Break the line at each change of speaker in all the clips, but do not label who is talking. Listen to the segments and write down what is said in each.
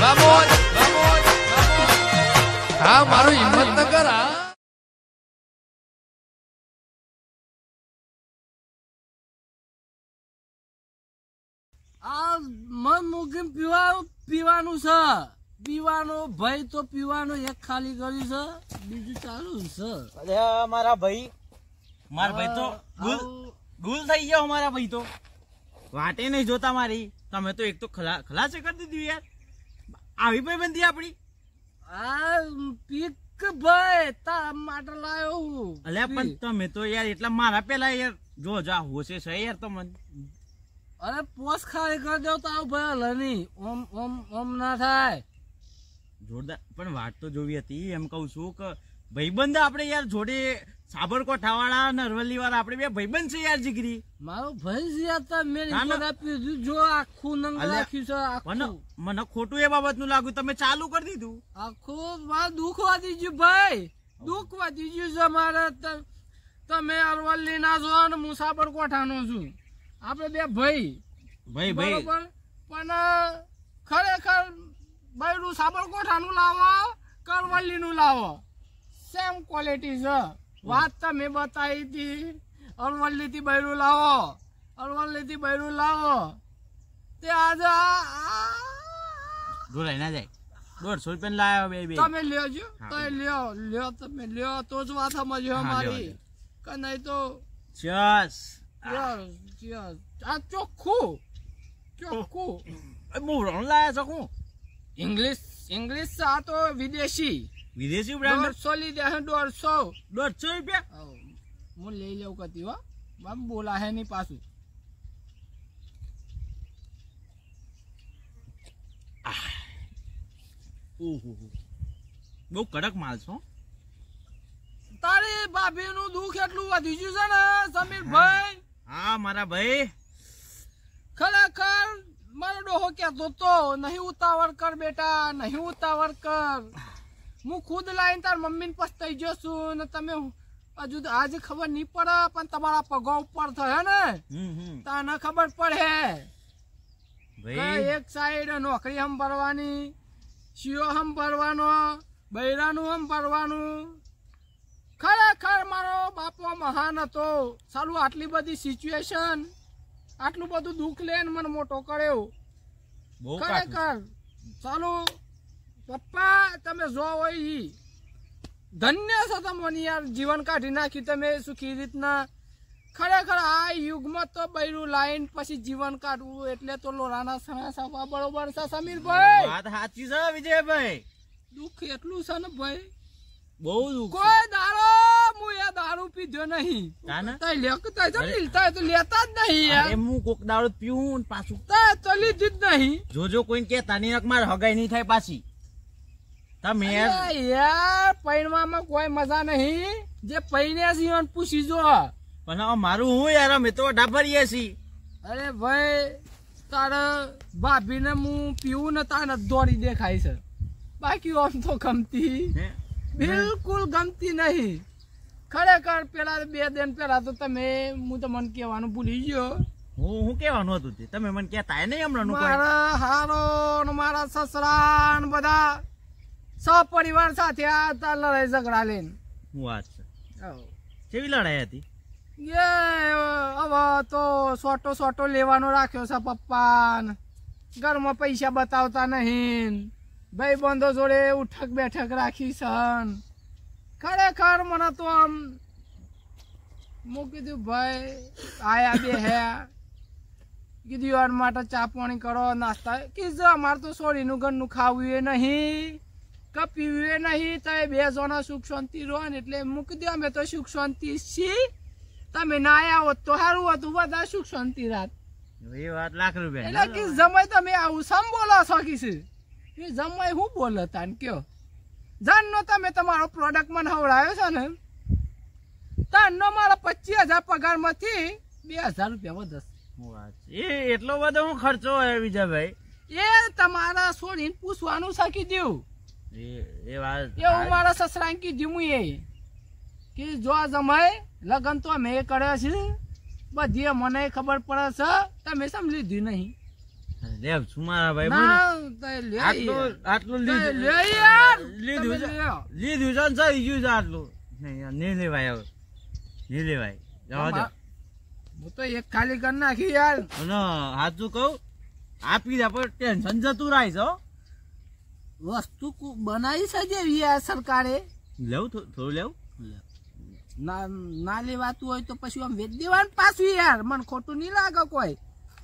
મારું હિંમતનગર હા આ ભાઈ તો પીવાનો એક ખાલી કર્યું છે ચાલુ છે અરે મારા ભાઈ મારા ભાઈ તો ગુલ ગુલ
થઈ ગયો ભાઈ તો વાટે નહીં જોતા મારી તમે તો એક તો ખલા ખલાસી કરી દીધી યાર
આવી ભાઈબંધી આપણી આ પીક ભાઈ તા માટે લાયો હું
અલ્યા પણ તમે તો યાર એટલા મારા પેલા યાર જો જા હોશે છે યાર તમને
અરે પોસ ખાલી કરી તો તારો ભાઈ લની ઓમ ઓમ ઓમ ના થાય
જોરદાર પણ વાત તો જોવી હતી એમ કહું છું કે ભાઈબંધ આપણે યાર જોડે સાબરકોઠાવાળા નરવલીવાળા આપણે બે ભાઈબંધ છે યાર જીગરી
મારો ભાઈ છે યાર તમે આપ્યું જો આખું નંગ રાખ્યું છે આખું મને ખોટું એ બાબતનું લાગ્યું તમે ચાલુ કરી દીધું આખું મારે દુઃખ વધી ભાઈ દુઃખ વધી છે મારે તમે અરવલ્લી ના છો અને હું સાબરકોઠાનો છું આપણે બે ભાઈ ભાઈ ભાઈ પણ ખરેખર બૈરું સાબરકોઠાનું લાવો કરવલ્લીનું લાવો સેમ ક્વોલિટી છે વાત તમે બતાવી હતી અરવલ્લી થી બૈરું લાવો અરવલ્લી થી બૈરું લાવો તે આજે
દોરાઈ ના જાય દોઢસો રૂપિયા લાવ્યો બે બે તમે લેજો તો
લ્યો લ્યો તમે લ્યો તો જ વાત સમજો અમારી કે નહીં તો ચસ ચસ ચોખ્ખું ચોખ્ખું મોરણ લાયા ચોખ્ખું ઇંગ્લિશ ઇંગ્લિશ આ તો વિદેશી વિદેશી બ્રાન્ડ દોઢસો લીધા છે દોઢસો દોઢસો રૂપિયા હું લઈ લઉં કતી હો બાપ બોલા હે નહીં પાછું
બહુ કડક માલ છો
તારી ભાભી નું દુઃખ એટલું વધી ગયું છે ને સમીર ભાઈ
હા મારા ભાઈ
ખરેખર મારો ડોહો કેતો તો નહીં ઉતાવળ કર બેટા નહીં ઉતાવળ કર હું ખુદ લાવીને તાર મમ્મીને પસ્તાઈ ગયો છું ને તમે હજુ આજે ખબર નહીં પડે પણ તમારા પગો ઉપર થયો ને તા ન ખબર પડે એક સાઈડ નોકરી હમ ભરવાની શીઓ હમ ભરવાનો બૈરાનું હમ ભરવાનું ખરેખર મારો બાપો મહાન હતો સાલું આટલી બધી સિચ્યુએશન આટલું બધું દુઃખ લઈને મને મોટો કર્યો ખરેખર ચાલો પપ્પા તમે જો હોય ધન્ય છો તમને યાર જીવન કાઢી નાખ્યું તમે સુખી રીતના ખરેખર આ યુગમાં તો બૈરું લાઈન પછી જીવન કાઢવું એટલે તો લોરાના સણા સવા બરોબર છે સમીરભાઈ વાત સાચી છે વિજયભાઈ દુઃખ એટલું છે ને ભાઈ બહુ દુઃખ કોઈ દારો હું એ દારૂ પીધો નહીં તાય લેકતા તો લીલતા તો લેતા જ નહીં યાર હું કોક દારૂ પીવું પાછું તો લીધી જ નહીં
જોજો કોઈ કે તાની નક હગાઈ નહીં થાય પાછી તમે
યાર પૈણવામાં કોઈ મજા નહીં જે પૈણ્યા છીએ પૂછી જો
પણ મારું હું યાર અમે તો ઢાફરીએ
છીએ અરે ભાઈ તારે ભાભીને હું પીવું ને તાને દોડી દેખાય છે બાકી આમ તો ગમતી બિલકુલ ગમતી નહીં ખરેખર પેલા બે દિન પેલા તો તમે હું તો મને કહેવાનું ભૂલી ગયો
હું હું કહેવાનું હતું તમે મને કહેતા નહીં હમણાં મારા
હારો મારા સસરા બધા સપરિવાર સાથે આતા લડાઈ ઝઘડા લઈને
વાત છે કેવી લડાઈ હતી
એ હવે તો સોટો સોટો લેવાનો રાખ્યો છે પપ્પા ઘરમાં પૈસા બતાવતા નહીં ભાઈ બંધો જોડે ઉઠક બેઠક રાખી સન ખરેખર મને તો આમ મૂકી કીધું ભાઈ આયા બે હે કીધું યાર માટે ચા પાણી કરો નાસ્તા કીધું અમારે તો સોડીનું ઘરનું ખાવું એ નહીં કે પીવે નહીં તો બે જણા સુખ શાંતિ રહો ને એટલે મૂકી દો અમે તો સુખ શાંતિ છીએ તમે ના આવ્યા હોત તો સારું હતું બધા સુખ શાંતિ રાત
એ વાત લાખ રૂપિયા એટલે કે
જમાય તમે આવું સમ બોલો છો કીશું એ જમાય હું બોલો તાન કયો જાનનો તમે તમારો પ્રોડક્ટ મને હવડાવ્યો છે ને તાનનો મારો પચીસ હજાર પગારમાંથી બે હજાર રૂપિયા
વધશે એટલો બધો હું ખર્ચો હોય વિજયભાઈ
એ તમારા છોડીને પૂછવાનું શકી દઉં
એ વાત એવું મારા
સસરાને કીધું હું એ કે જો જમાય લગન તો મેં કર્યા છે બધી મને ખબર પડે છે તમે સમ લીધું નહીં
લેવ સુમારા ભાઈ
આટલું
આટલું લીધું લીધું છે સહી ગયું છે આટલું નહીં લેવાય હવે નહીં લેવાય જવા દો તો એક ખાલી કરી નાખી યાર હાચું કહું આપી દે પણ ટેન્શન જતું રાખ છો
વસ્તુ બનાવી છે જે આ સરકારે
લેવું થોડું
લેવું ના ના લેવાતું હોય તો પછી આમ વેચ દેવાનું પાછું યાર મને ખોટું નહીં લાગે કોઈ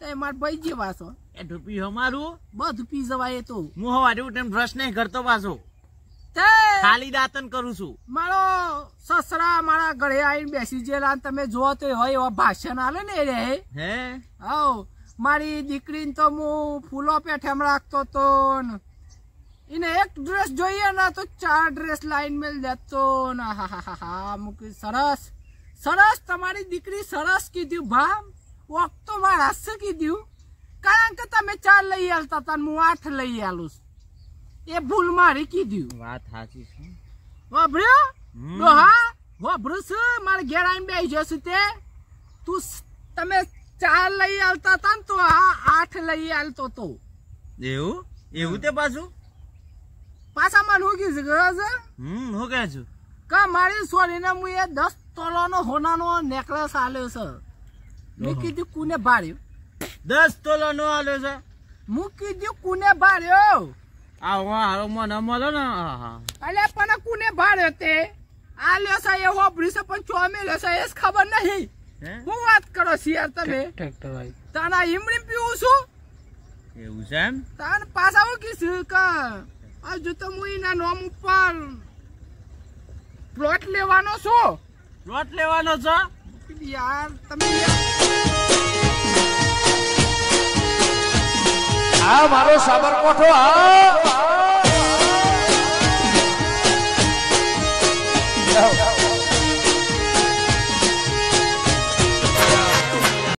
તો મારા ભાઈ જે વાસો એ ધૂપી અમારું બધું પી જવાય તો
હું હવારે ઉઠીને બ્રશ નહીં કરતો પાછો ખાલી દાંતન કરું છું
મારો સસરા મારા ઘરે આવીને બેસી જેલા તમે જો તો હોય એવા ભાષણ આલે ને રે હે આવ મારી દીકરીને તો હું ફૂલો પેઠેમ રાખતો તો ને એને એક ડ્રેસ જોઈએ ના તો ચાર ડ્રેસ લાઈન મેલ જતો ના હા હા હા હા મૂકી સરસ સરસ તમારી દીકરી સરસ કીધું ભા વખતો તો મારા કીધું કારણ કે તમે ચાર લઈ આવતા હતા હું આઠ લઈ આવું છું એ ભૂલ મારી કીધું વાત સાચી છે વાભર્યો તો હા વાભરું છું મારે ઘેર આવીને બેસી જશું તે તું તમે ચાર લઈ આવતા હતા ને તો હા આઠ લઈ આવતો તો
એવું એવું
તે પાછું પાછા પાછામાં લૂકી છે ગરજ હમ હું કહે છું કે મારી ને હું એ દસ તોલાનો હોનાનો નેકલેસ આલ્યો છે મેં કીધું કુને ભાડ્યું દસ તોલાનો આલ્યો છે હું કીધું કુને ભાડ્યો આવો હારો મને મળો ને અલે પણ કુને ભાડ્યો તે આલ્યો છે એ હોભરી છે પણ ચોમેલો છે એ ખબર નહીં હું વાત કરો છે યાર તમે તને હિમણી પીવું છું એવું છે એમ તાન પાછા હું કીધું કે આજે તો હું એના નોમ ઉપર પ્લોટ લેવાનો છું પ્લોટ લેવાનો છો યાર તમે હા મારો સાબરકોઠો હા